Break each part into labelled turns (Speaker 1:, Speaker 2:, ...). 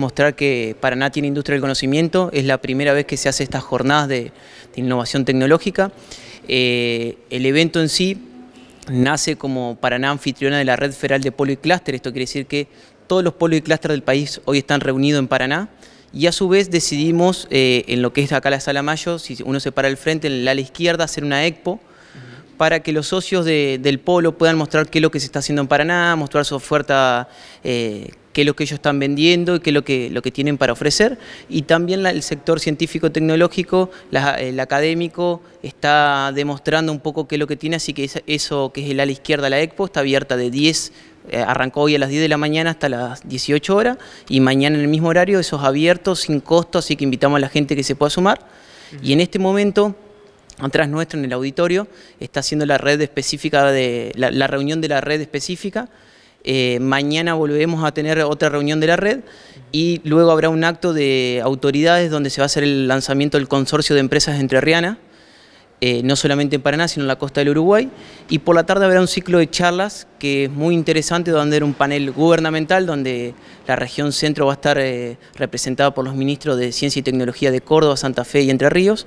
Speaker 1: Mostrar que Paraná tiene industria del conocimiento, es la primera vez que se hace estas jornadas de, innovación tecnológica. Eh, el evento en sí nace como Paraná anfitriona de la Red Federal de Polo y Clúster, esto quiere decir que todos los polos y clúster del país hoy están reunidos en Paraná y a su vez decidimos eh, en lo que es acá la Sala Mayo, si uno se para al frente, en la izquierda, hacer una expo para que los socios del polo puedan mostrar qué es lo que se está haciendo en Paraná, mostrar su oferta eh, qué es lo que ellos están vendiendo y qué es lo que, lo que tienen para ofrecer. Y también el sector científico-tecnológico, el académico, está demostrando un poco qué es lo que tiene, así que eso que es el ala izquierda la EXPO está abierta de 10, eh, arrancó hoy a las 10 de la mañana hasta las 18 horas y mañana en el mismo horario, eso es abierto, sin costo, así que invitamos a la gente que se pueda sumar. Y en este momento atrás nuestro en el auditorio, está haciendo la red específica de la, reunión de la red específica eh, mañana volveremos a tener otra reunión de la red y luego habrá un acto de autoridades donde se va a hacer el lanzamiento del consorcio de empresas entre eh, no solamente en Paraná, sino en la costa del Uruguay. Y por la tarde habrá un ciclo de charlas que es muy interesante, donde era un panel gubernamental, donde la región centro va a estar eh, representada por los ministros de Ciencia y Tecnología de Córdoba, Santa Fe y Entre Ríos.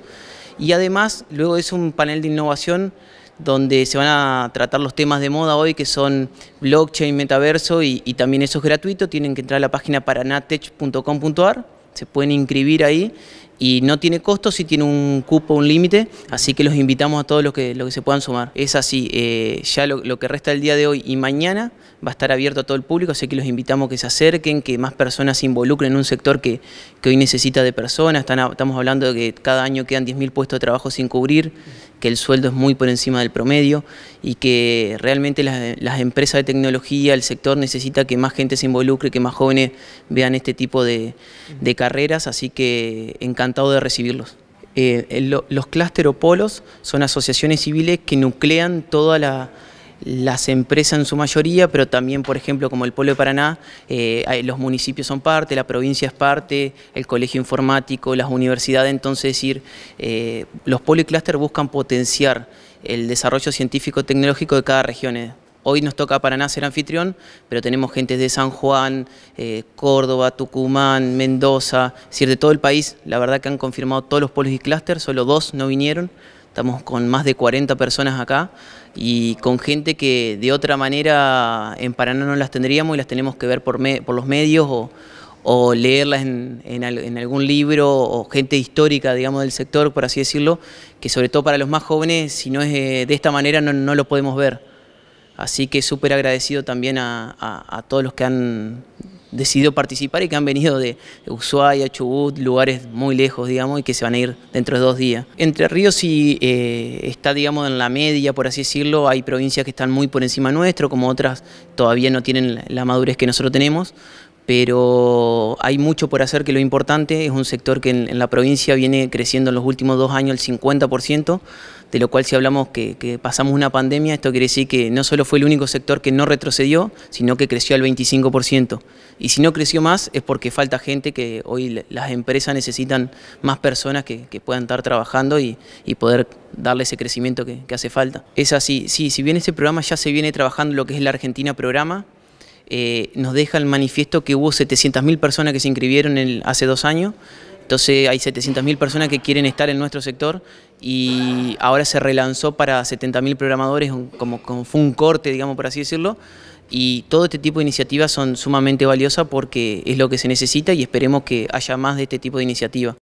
Speaker 1: Y además, luego es un panel de innovación donde se van a tratar los temas de moda hoy que son blockchain, metaverso y, también eso es gratuito, tienen que entrar a la página paranatech.com.ar, se pueden inscribir ahí y no tiene costo sí tiene un cupo, un límite, así que los invitamos a todos los que, se puedan sumar. Es así, eh, ya lo, que resta el día de hoy y mañana va a estar abierto a todo el público, así que los invitamos a que se acerquen, que más personas se involucren en un sector que, hoy necesita de personas, estamos hablando de que cada año quedan 10.000 puestos de trabajo sin cubrir que el sueldo es muy por encima del promedio y que realmente las, empresas de tecnología, el sector necesita que más gente se involucre, que más jóvenes vean este tipo de, carreras, así que encantado de recibirlos. Eh, los clúster o polos son asociaciones civiles que nuclean toda la las empresas en su mayoría, pero también, por ejemplo, como el Pueblo de Paraná, eh, los municipios son parte, la provincia es parte, el colegio informático, las universidades, entonces decir, eh, los policlusters buscan potenciar el desarrollo científico-tecnológico de cada región. Eh. Hoy nos toca Paraná ser anfitrión, pero tenemos gente de San Juan, eh, Córdoba, Tucumán, Mendoza, es decir, de todo el país. La verdad que han confirmado todos los polos y clúster, solo dos no vinieron. Estamos con más de 40 personas acá y con gente que de otra manera en Paraná no las tendríamos y las tenemos que ver por, por los medios o, leerlas en, algún libro o gente histórica, digamos, del sector, por así decirlo, que sobre todo para los más jóvenes, si no es eh, de esta manera, no, lo podemos ver. Así que súper agradecido también a, a todos los que han decidió participar y que han venido de Ushuaia, Chubut, lugares muy lejos, digamos, y que se van a ir dentro de dos días. Entre Ríos y eh, está, digamos, en la media, por así decirlo, hay provincias que están muy por encima nuestro, como otras todavía no tienen la madurez que nosotros tenemos, pero hay mucho por hacer que lo importante es un sector que en, la provincia viene creciendo en los últimos dos años el 50%, de lo cual si hablamos que, pasamos una pandemia, esto quiere decir que no solo fue el único sector que no retrocedió, sino que creció al 25%. Y si no creció más es porque falta gente, que hoy las empresas necesitan más personas que, puedan estar trabajando y, poder darle ese crecimiento que, hace falta. Es así, sí, si bien ese programa ya se viene trabajando lo que es el Argentina Programa, eh, nos deja el manifiesto que hubo 700.000 personas que se inscribieron hace dos años, entonces hay 700.000 personas que quieren estar en nuestro sector y ahora se relanzó para 70.000 programadores, como, fue un corte, digamos por así decirlo, y todo este tipo de iniciativas son sumamente valiosas porque es lo que se necesita y esperemos que haya más de este tipo de iniciativas.